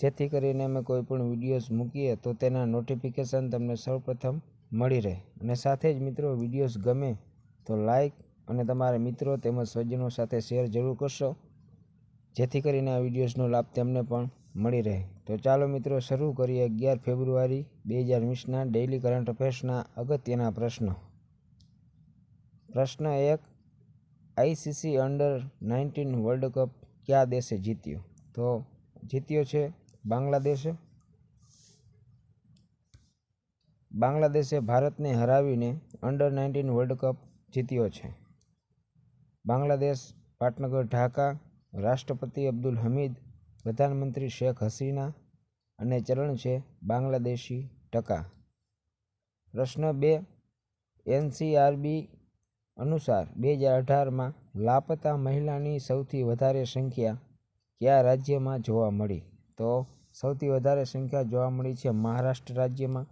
જેથી કરીને અમે કોઈ પણ વિડીયોઝ મૂકીએ તો તેના નોટિફિકેશન તમને સૌપ્રથમ મળી રહે અને સાથે જ મિત્રો વિડીયોઝ ગમે તો લાઈક અને તમારા મિત્રો તેમજ સ્વજનો સાથે શેર જરૂર કરશો જેથી કરીને આ વિડીયોઝનો લાભ તેમને પણ મળી રહે તો ચાલો મિત્રો શરૂ કરીએ અગિયાર ફેબ્રુઆરી બે હજાર વીસના ડેઇલી કરંટ અફેર્સના અગત્યના પ્રશ્નો પ્રશ્ન એક ICC under nineteen World Cup કયા દેશે જીત્યું તો જીત્યો છે બાંગ્લાદેશે બાંગ્લાદેશે ભારતને હરાવીને અંડર નાઇન્ટીન વર્લ્ડ કપ જીત્યો છે બાંગ્લાદેશ પાટનગર ઢાકા રાષ્ટ્રપતિ અબ્દુલ હમીદ પ્રધાનમંત્રી શેખ હસીના અને ચરણ છે બાંગ્લાદેશી ટકા પ્રશ્ન બે એનસીઆરબી અનુસાર બે હજાર અઢારમાં લાપતા મહિલાની સૌથી વધારે સંખ્યા કયા રાજ્યમાં જોવા મળી તો સૌથી વધારે સંખ્યા જોવા મળી છે મહારાષ્ટ્ર રાજ્યમાં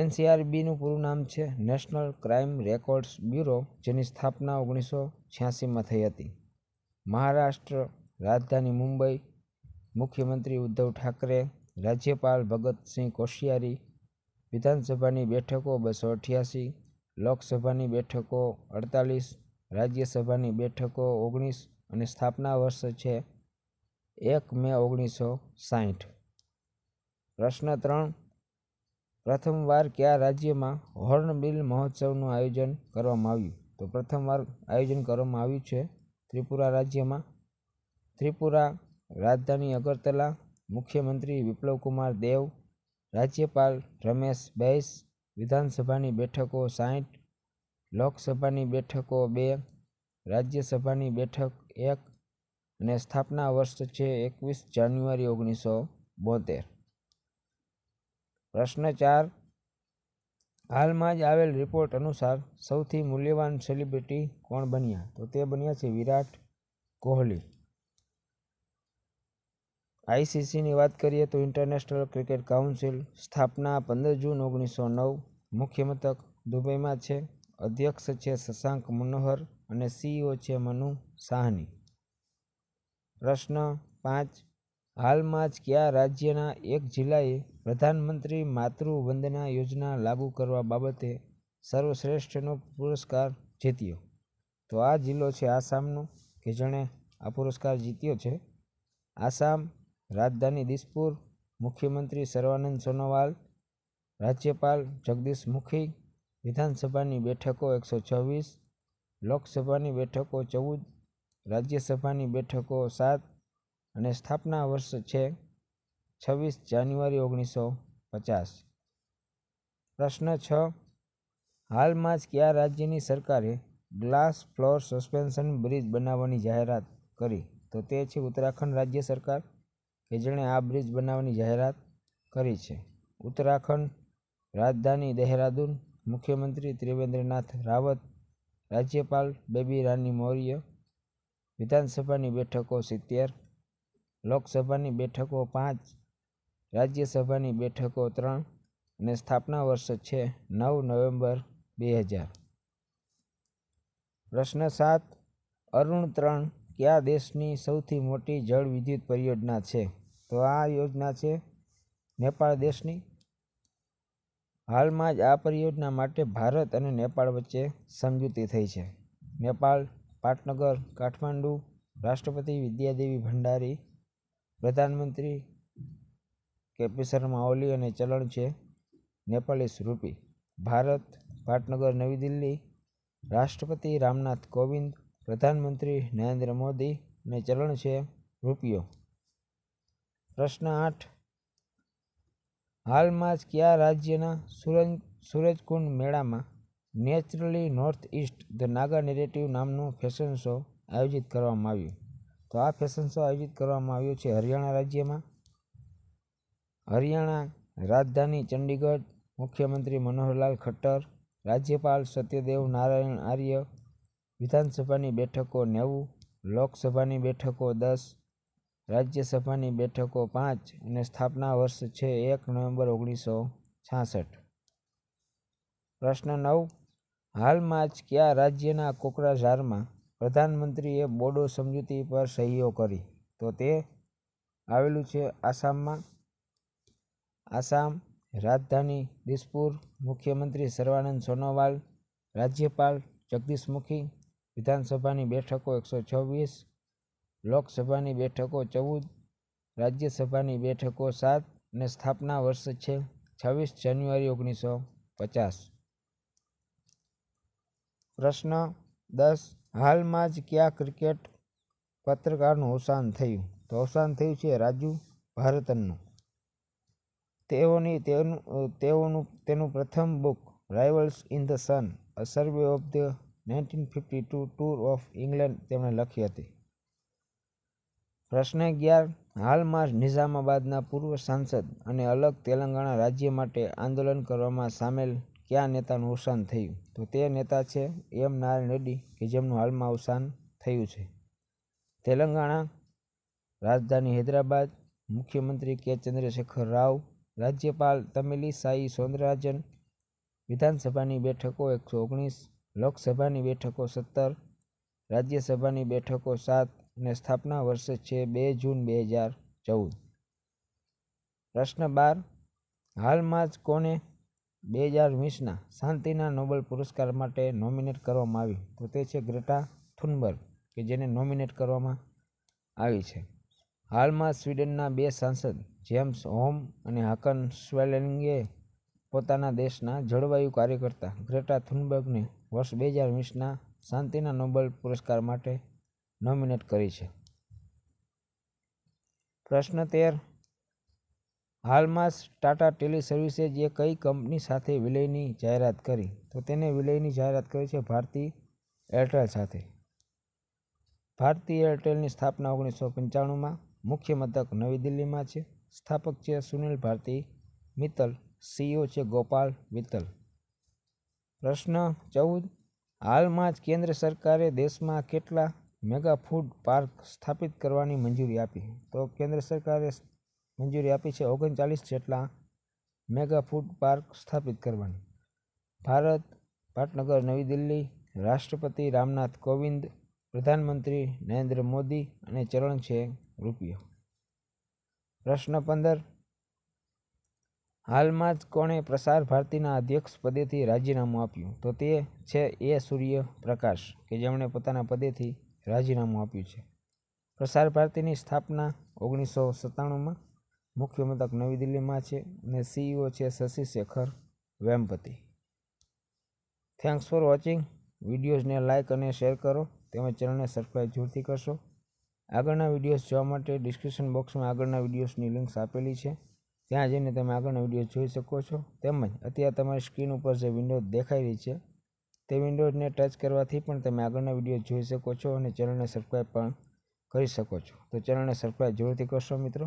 એનસીઆરબીનું પૂરું નામ છે નેશનલ ક્રાઇમ રેકોર્ડ્સ બ્યુરો જેની સ્થાપના ઓગણીસો છ્યાસીમાં થઈ હતી મહારાષ્ટ્ર રાજધાની મુંબઈ મુખ્યમંત્રી ઉદ્ધવ ઠાકરે રાજ્યપાલ ભગતસિંહ કોશિયારી વિધાનસભાની બેઠકો બસો અઠ્યાસી લોકસભાની બેઠકો અડતાલીસ રાજ્યસભાની બેઠકો ઓગણીસ અને સ્થાપના વર્ષ છે એક મે ઓગણીસો સાહીઠ પ્રશ્ન ત્રણ પ્રથમવાર કયા રાજ્યમાં હોર્નબિલ મહોત્સવનું આયોજન કરવામાં આવ્યું તો પ્રથમવાર આયોજન કરવામાં આવ્યું છે ત્રિપુરા રાજ્યમાં ત્રિપુરા રાજધાની અગરતલા મુખ્યમંત્રી વિપ્લવકુમાર દેવ રાજ્યપાલ રમેશ બૈસ વિધાનસભાની બેઠકો સાહીઠ લોકસભાની બેઠકો બે રાજ્યસભાની બેઠક એક અને સ્થાપના વર્ષ છે એકવીસ જાન્યુઆરી ઓગણીસો બોતેર પ્રશ્ન ચાર હાલમાં જ આવેલ રિપોર્ટ અનુસાર સૌથી મૂલ્યવાન સેલિબ્રિટી કોણ બન્યા તો તે બન્યા છે વિરાટ કોહલી આઈસીસીની વાત કરીએ તો ઇન્ટરનેશનલ ક્રિકેટ કાઉન્સિલ સ્થાપના પંદર જૂન ઓગણીસો નવ મુખ્ય મથક દુબઈમાં છે અધ્યક્ષ છે શશાંક મનોહર અને સીઈઓ e છે મનુ સાહની પ્રશ્ન પાંચ હાલમાં જ કયા રાજ્યના એક જિલ્લાએ પ્રધાનમંત્રી માતૃ વંદના યોજના લાગુ કરવા બાબતે સર્વશ્રેષ્ઠનો પુરસ્કાર જીત્યો તો આ જિલ્લો છે આસામનો કે જેણે આ પુરસ્કાર જીત્યો છે આસામ રાજધાની દિસપુર મુખ્યમંત્રી સર્વાનંદ સોનોવાલ રાજ્યપાલ જગદીશ મુખી વિધાનસભાની બેઠકો એકસો છવ્વીસ લોકસભાની બેઠકો ચૌદ રાજ્યસભાની બેઠકો સાત અને સ્થાપના વર્ષ છે છવ્વીસ જાન્યુઆરી ઓગણીસો પચાસ પ્રશ્ન છ હાલમાં જ કયા રાજ્યની સરકારે ગ્લાસ ફ્લોર સસ્પેન્શન બ્રિજ બનાવવાની જાહેરાત કરી તો તે છે ઉત્તરાખંડ રાજ્ય સરકાર કે જેણે આ બ્રિજ બનાવવાની જાહેરાત કરી છે ઉત્તરાખંડ રાજધાની દહેરાદૂન મુખ્યમંત્રી ત્રિવેન્દ્રનાથ રાવત રાજ્યપાલ બેબી રાની મૌર્ય વિધાનસભાની બેઠકો સિત્તેર લોકસભાની બેઠકો પાંચ રાજ્યસભાની બેઠકો ત્રણ અને સ્થાપના વર્ષ છે નવ નવેમ્બર બે હજાર પ્રશ્ન સાત અરુણ ત્રણ કયા દેશની સૌથી મોટી જળ વિદ્યુત પરિયોજના છે તો આ યોજના છે નેપાળ દેશની હાલમાં જ આ પરિયોજના માટે ભારત અને નેપાળ વચ્ચે સમજૂતી થઈ છે નેપાળ પાટનગર કાઠમાંડુ રાષ્ટ્રપતિ વિદ્યાદેવી ભંડારી પ્રધાનમંત્રી કેપી શર્મા ઓલી અને ચલણ છે નેપાલીસ રૂપી ભારત પાટનગર નવી દિલ્હી રાષ્ટ્રપતિ રામનાથ કોવિંદ પ્રધાનમંત્રી નરેન્દ્ર મોદી અને ચલણ છે રૂપિયો પ્રશ્ન આઠ હાલમાં જ કયા રાજ્યના સુરજ સૂરજકુંડ મેળામાં naturally North East the Naga narrative નામનું ફેશન શો આયોજિત કરવામાં આવ્યું તો આ ફેશન શો આયોજિત કરવામાં આવ્યો છે હરિયાણા રાજ્યમાં હરિયાણા રાજધાની ચંડીગઢ મુખ્યમંત્રી મનોહરલાલ ખટ્ટર રાજ્યપાલ સત્યદેવ નારાયણ આર્ય વિધાનસભાની બેઠકો નેવું લોકસભાની બેઠકો દસ રાજ્યસભાની બેઠકો પાંચ અને સ્થાપના વર્ષ છે એક નવેમ્બર ઓગણીસો છાસઠ પ્રશ્ન નવ હાલમાં જ કયા રાજ્યના કોકરાઝારમાં પ્રધાનમંત્રીએ બોડો સમજૂતી પર સહીઓ કરી તો તે આવેલું છે આસામમાં આસામ રાજધાની દિસપુર મુખ્યમંત્રી સર્વાનંદ સોનોવાલ રાજ્યપાલ જગદીશ મુખી વિધાનસભાની બેઠકો એકસો છવ્વીસ લોકસભાની બેઠકો ચૌદ રાજ્યસભાની બેઠકો સાત અને સ્થાપના વર્ષ છે છવ્વીસ જાન્યુઆરી ઓગણીસો પચાસ પ્રશ્ન દસ હાલમાં જ કયા ક્રિકેટ પત્રકારનું અવસાન થયું તો અવસાન થયું છે રાજુ ભારતનનું તેઓની તેનું તેઓનું તેનું પ્રથમ book rivals in the sun a survey of the nineteen fifty two tour of England તેમણે લખી હતી પ્રશ્ન અગિયાર હાલમાં જ નિઝામાબાદના પૂર્વ સાંસદ અને અલગ તેલંગાણા રાજ્ય માટે આંદોલન કરવામાં સામેલ કયા નેતાનું અવસાન થયું તો તે નેતા છે એમ નારાયણ રેડ્ડી કે જેમનું હાલમાં અવસાન થયું છે તેલંગાણા રાજધાની હૈદરાબાદ મુખ્યમંત્રી કે ચંદ્રશેખર રાવ રાજ્યપાલ તમિલિસાઈ સૌંદરરાજન વિધાનસભાની બેઠકો એકસો ઓગણીસ લોકસભાની બેઠકો સત્તર રાજ્યસભાની બેઠકો સાત અને સ્થાપના વર્ષે છે બે જૂન બે હજાર ચૌદ પ્રશ્ન બાર હાલમાં જ કોને બે હજાર વીસના શાંતિના નોબેલ પુરસ્કાર માટે નોમિનેટ કરવામાં આવી તો તે છે ગ્રેટા થુનબર્ગ કે જેને નોમિનેટ કરવામાં આવી છે હાલમાં સ્વીડનના બે સાંસદ જેમ્સ હોમ અને હાકન સ્વેલેન્ગે પોતાના દેશના જળવાયુ કાર્યકર્તા ગ્રેટા થુનબર્ગને વર્ષ બે હજાર વીસના શાંતિના નોબેલ પુરસ્કાર માટે નોમિનેટ કરી છે પ્રશ્ન તેર હાલમાં જ ટાટા ટેલી સર્વિસેજ એ કઈ કંપની સાથે વિલયની જાહેરાત કરી તો તેને વિલયની જાહેરાત કરી છે ભારતી એરટેલ સાથે ભારતી એરટેલની સ્થાપના ઓગણીસો પંચાણુંમાં મુખ્ય મથક નવી દિલ્હીમાં છે સ્થાપક છે સુનિલ ભારતી મિત્તલ સીઈઓ છે ગોપાલ મિત્તલ પ્રશ્ન ચૌદ હાલમાં જ કેન્દ્ર સરકારે દેશમાં કેટલા મેગા ફૂડ પાર્ક સ્થાપિત કરવાની મંજૂરી આપી તો કેન્દ્ર સરકારે મંજૂરી આપી છે ઓગણચાલીસ જેટલા મેગા ફૂડ પાર્ક સ્થાપિત કરવાની ભારત પાટનગર નવી દિલ્હી રાષ્ટ્રપતિ રામનાથ કોવિંદ પ્રધાનમંત્રી નરેન્દ્ર મોદી અને ચરણ છે રૂપિયો પ્રશ્ન પંદર હાલમાં જ કોણે પ્રસાર ભારતીના અધ્યક્ષ પદેથી રાજીનામું આપ્યું તો તે છે એ સૂર્ય પ્રકાશ કે જેમણે પોતાના પદેથી રાજીનામું આપ્યું છે પ્રસાર ભારતીની સ્થાપના ઓગણીસો સત્તાણુંમાં મુખ્ય મથક નવી દિલ્હીમાં છે અને સીઈઓ e છે Shashi Shekhar Vempati thanks for watching વિડીયોઝને લાઇક અને શેર કરો તેમજ ચેનલને સબસ્ક્રાઈબ જરૂરથી કરશો આગળના વિડીયોઝ જોવા માટે ડિસ્ક્રિપ્શન બોક્સમાં આગળના વિડીયોઝની લિંક્સ આપેલી છે ત્યાં જઈને તમે આગળના વિડીયો જોઈ શકો છો તેમજ અત્યારે તમારી સ્ક્રીન ઉપર જે વિન્ડો દેખાઈ રહી છે તે વિન્ડોઝને ટચ કરવાથી પણ તમે આગળના વિડીયો જોઈ શકો છો અને ચેનલને સબસ્ક્રાઈબ પણ કરી શકો છો તો ચેનલને સબસ્ક્રાઈબ જરૂરથી કરશો મિત્રો